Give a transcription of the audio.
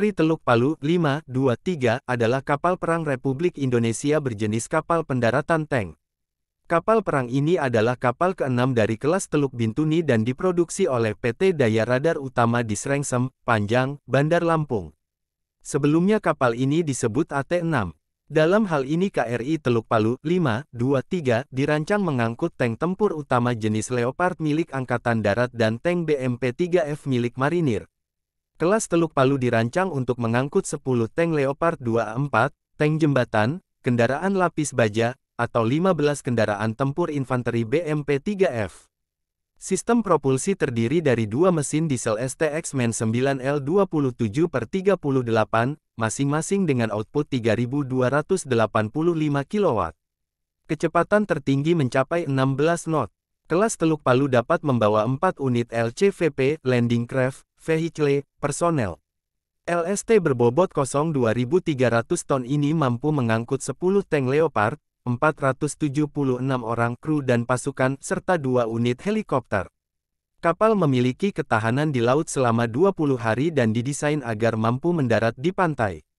KRI Teluk Palu 523 adalah kapal perang Republik Indonesia berjenis kapal pendaratan tank. Kapal perang ini adalah kapal keenam dari kelas Teluk Bintuni dan diproduksi oleh PT Daya Radar Utama di Srengsem, Panjang, Bandar Lampung. Sebelumnya kapal ini disebut AT-6. Dalam hal ini KRI Teluk Palu 523 dirancang mengangkut tank tempur utama jenis Leopard milik Angkatan Darat dan tank BMP-3F milik Marinir. Kelas Teluk Palu dirancang untuk mengangkut 10 tank Leopard 2A4, tank jembatan, kendaraan lapis baja, atau 15 kendaraan tempur infanteri BMP-3F. Sistem propulsi terdiri dari dua mesin diesel STX Men 9L27 per 38, masing-masing dengan output 3285 kW. Kecepatan tertinggi mencapai 16 knot. Kelas Teluk Palu dapat membawa 4 unit LCVP, Landing Craft, vehicle, personel. LST berbobot 02300 ton ini mampu mengangkut 10 tank Leopard, 476 orang kru dan pasukan, serta dua unit helikopter. Kapal memiliki ketahanan di laut selama 20 hari dan didesain agar mampu mendarat di pantai.